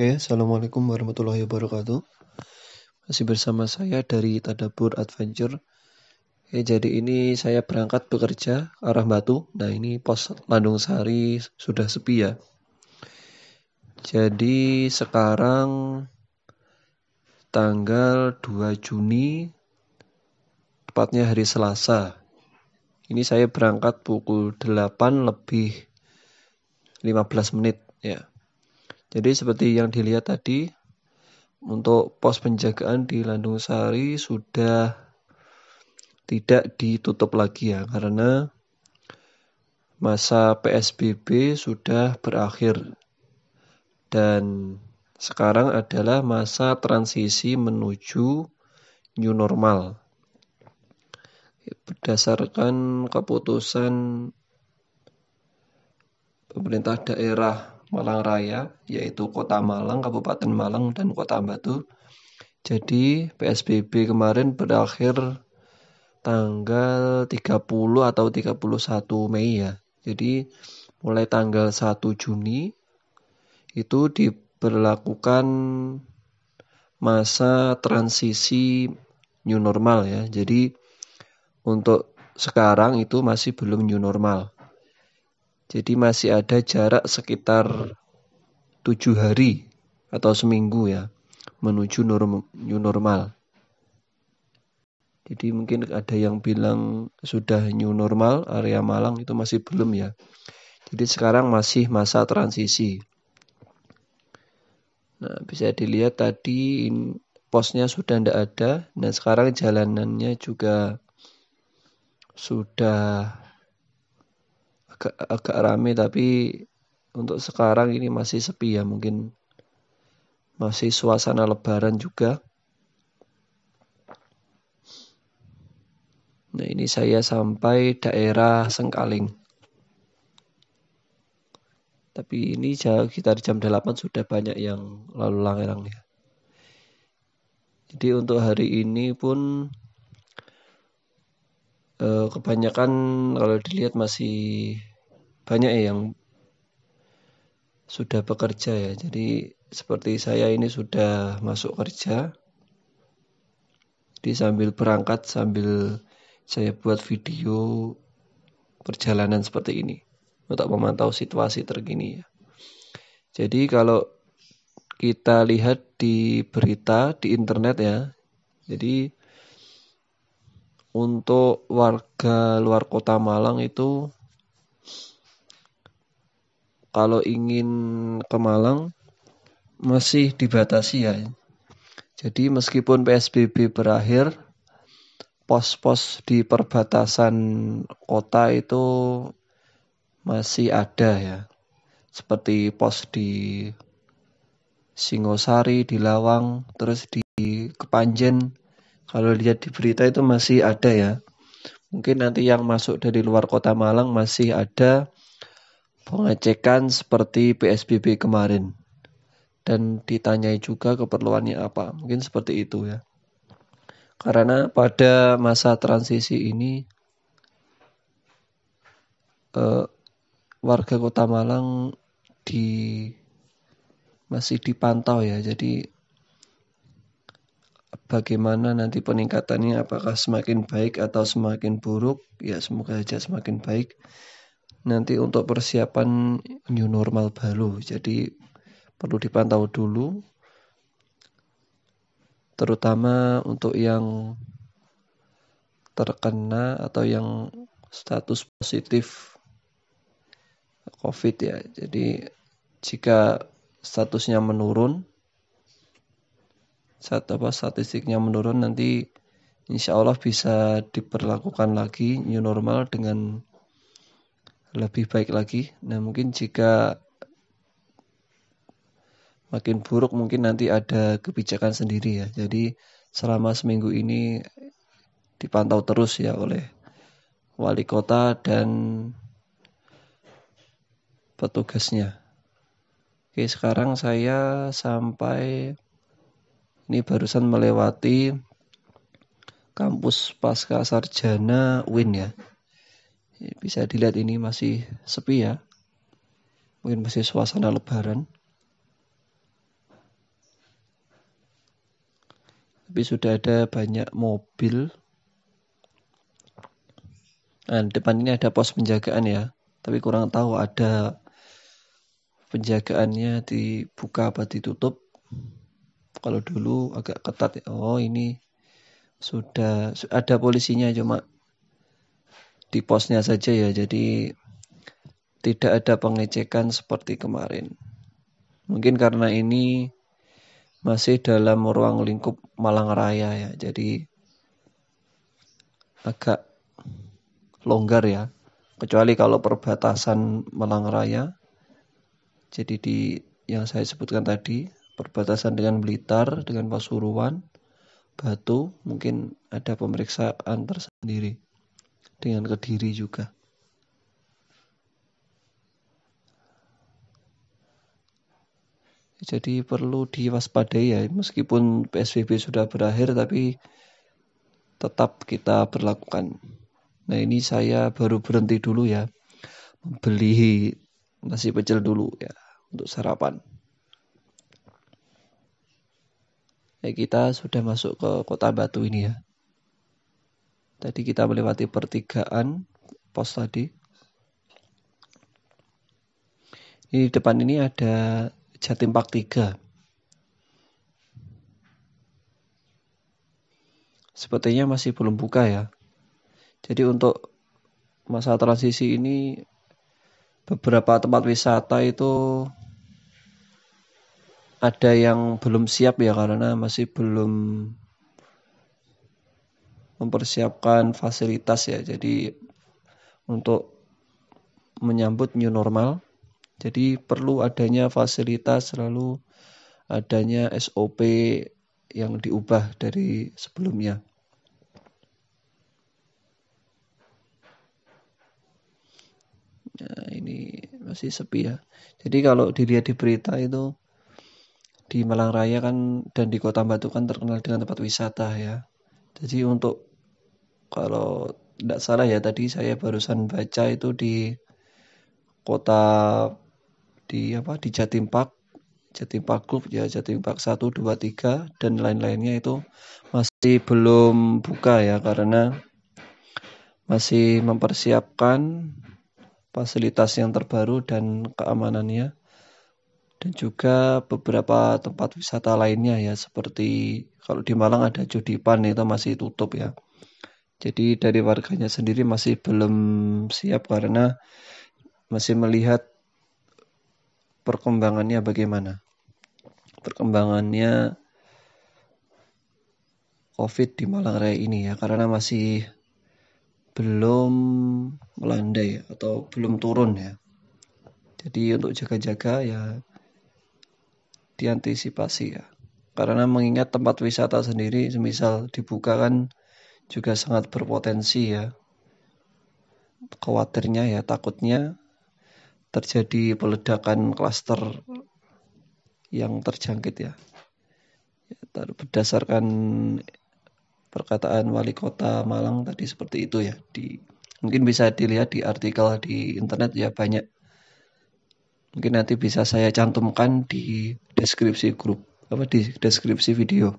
Oke, Assalamualaikum warahmatullahi wabarakatuh. Masih bersama saya dari Tadabur Adventure. Oke, jadi ini saya berangkat bekerja arah Batu. Nah, ini pos Landung Sari sudah sepi ya. Jadi sekarang tanggal 2 Juni tepatnya hari Selasa. Ini saya berangkat pukul 8 lebih 15 menit ya jadi seperti yang dilihat tadi, untuk pos penjagaan di Landung Sari sudah tidak ditutup lagi ya karena masa PSBB sudah berakhir dan sekarang adalah masa transisi menuju new normal berdasarkan keputusan pemerintah daerah Malang Raya, yaitu Kota Malang, Kabupaten Malang, dan Kota Batu. Jadi PSBB kemarin berakhir tanggal 30 atau 31 Mei ya. Jadi mulai tanggal 1 Juni itu diberlakukan masa transisi new normal ya. Jadi untuk sekarang itu masih belum new normal. Jadi masih ada jarak sekitar tujuh hari atau seminggu ya menuju norm, new normal. Jadi mungkin ada yang bilang sudah new normal area Malang itu masih belum ya. Jadi sekarang masih masa transisi. Nah, bisa dilihat tadi posnya sudah tidak ada dan sekarang jalanannya juga sudah agak, agak rame tapi untuk sekarang ini masih sepi ya mungkin masih suasana lebaran juga. Nah ini saya sampai daerah Sengkaling. Tapi ini jauh Kita jam 8 sudah banyak yang lalu lalang ya. Jadi untuk hari ini pun eh, kebanyakan kalau dilihat masih banyak ya yang sudah bekerja ya. Jadi seperti saya ini sudah masuk kerja. di sambil berangkat sambil saya buat video perjalanan seperti ini untuk memantau situasi terkini ya. Jadi kalau kita lihat di berita di internet ya. Jadi untuk warga luar kota Malang itu kalau ingin ke Malang masih dibatasi ya. Jadi meskipun PSBB berakhir, pos-pos di perbatasan kota itu masih ada ya. Seperti pos di Singosari, di Lawang, terus di Kepanjen. Kalau lihat di berita itu masih ada ya. Mungkin nanti yang masuk dari luar kota Malang masih ada pengecekan seperti PSBB kemarin dan ditanyai juga keperluannya apa. Mungkin seperti itu ya. Karena pada masa transisi ini eh, warga Kota Malang di masih dipantau ya. Jadi bagaimana nanti peningkatannya apakah semakin baik atau semakin buruk? Ya semoga saja semakin baik nanti untuk persiapan new normal baru. Jadi perlu dipantau dulu terutama untuk yang terkena atau yang status positif COVID ya. Jadi jika statusnya menurun, saat apa statistiknya menurun nanti insya Allah bisa diperlakukan lagi new normal dengan lebih baik lagi. Nah, mungkin jika makin buruk mungkin nanti ada kebijakan sendiri ya. Jadi selama seminggu ini dipantau terus ya oleh wali kota dan petugasnya. Oke, sekarang saya sampai ini barusan melewati kampus Pasca Sarjana Win ya. Eh, bisa dilihat ini masih sepi ya. Mungkin masih suasana lebaran. Tapi sudah ada banyak mobil. Nah, dan depan ini ada pos penjagaan ya. Tapi kurang tahu ada penjagaannya dibuka apa ditutup. Kalau dulu agak ketat. Oh ini sudah ada polisinya cuma di posnya saja ya jadi tidak ada pengecekan seperti kemarin mungkin karena ini masih dalam ruang lingkup Malang Raya ya jadi agak longgar ya kecuali kalau perbatasan Malang Raya jadi di yang saya sebutkan tadi perbatasan dengan Blitar dengan Pasuruan Batu mungkin ada pemeriksaan tersendiri dengan Kediri juga. Jadi perlu diwaspadai ya, meskipun PSBB sudah berakhir tapi tetap kita berlakukan. Nah ini saya baru berhenti dulu ya, Membeli nasi pecel dulu ya untuk sarapan. Ya, kita sudah masuk ke kota Batu ini ya. Tadi kita melewati pertigaan pos tadi. Ini di depan ini ada Jatim Park 3. Sepertinya masih belum buka ya. Jadi untuk masa transisi ini beberapa tempat wisata itu ada yang belum siap ya karena masih belum mempersiapkan fasilitas ya. Jadi untuk menyambut new normal. Jadi perlu adanya fasilitas selalu adanya SOP yang diubah dari sebelumnya. Nah, ini masih sepi ya. Jadi kalau dilihat di berita itu di Malang Raya kan dan di Kota Batu kan terkenal dengan tempat wisata ya. Jadi untuk kalau tidak salah ya tadi saya barusan baca itu di kota di apa di Jatim Park Jatim Park Club ya Jatim Park 1 2 3 dan lain-lainnya itu masih belum buka ya karena masih mempersiapkan fasilitas yang terbaru dan keamanannya dan juga beberapa tempat wisata lainnya ya seperti kalau di Malang ada Pan itu masih tutup ya jadi dari warganya sendiri masih belum siap karena masih melihat perkembangannya bagaimana. Perkembangannya COVID di Malang Raya ini ya karena masih belum melandai atau belum turun ya. Jadi untuk jaga-jaga ya diantisipasi ya. Karena mengingat tempat wisata sendiri semisal dibuka kan juga sangat berpotensi ya. Khawatirnya ya takutnya terjadi peledakan klaster yang terjangkit ya. Berdasarkan perkataan wali kota Malang tadi seperti itu ya. Di, mungkin bisa dilihat di artikel di internet ya banyak. Mungkin nanti bisa saya cantumkan di deskripsi grup apa di deskripsi video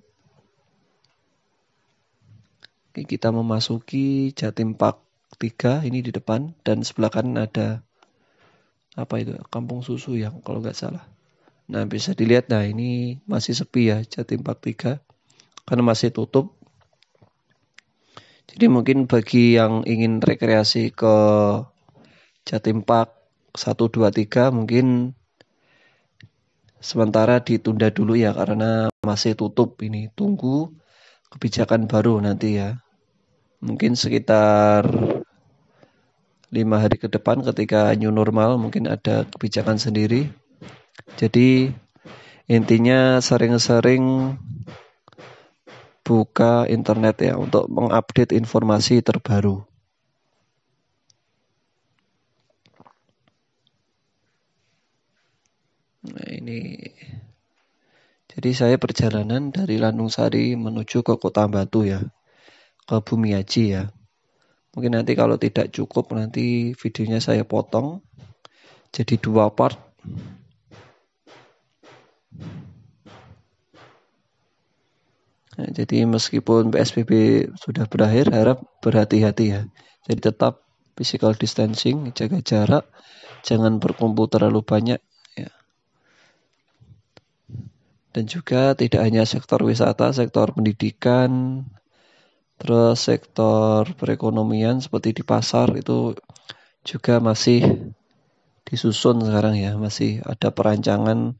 kita memasuki Jatim Park 3 ini di depan dan sebelah kanan ada apa itu Kampung Susu yang kalau nggak salah. Nah bisa dilihat nah ini masih sepi ya Jatim Park 3 karena masih tutup. Jadi mungkin bagi yang ingin rekreasi ke Jatim Park 1, 2, 3 mungkin sementara ditunda dulu ya karena masih tutup ini tunggu kebijakan baru nanti ya. Mungkin sekitar lima hari ke depan ketika new normal mungkin ada kebijakan sendiri. Jadi intinya sering-sering buka internet ya untuk mengupdate informasi terbaru. Nah, ini jadi saya perjalanan dari Landung Sari menuju ke Kota Batu ya, ke Bumi Haji ya. Mungkin nanti kalau tidak cukup nanti videonya saya potong jadi dua part. Nah, jadi meskipun PSBB sudah berakhir, harap berhati-hati ya. Jadi tetap physical distancing, jaga jarak, jangan berkumpul terlalu banyak, dan juga tidak hanya sektor wisata, sektor pendidikan, terus sektor perekonomian seperti di pasar itu juga masih disusun sekarang ya, masih ada perancangan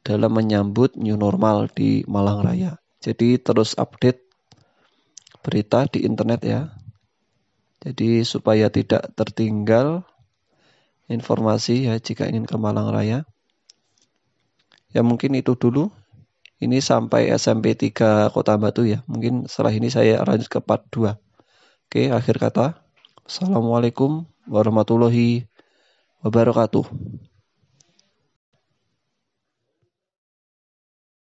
dalam menyambut new normal di Malang Raya. Jadi terus update berita di internet ya. Jadi supaya tidak tertinggal informasi ya jika ingin ke Malang Raya. Ya mungkin itu dulu. Ini sampai SMP 3 Kota Batu ya. Mungkin setelah ini saya lanjut ke part 2. Oke, akhir kata. Assalamualaikum warahmatullahi wabarakatuh.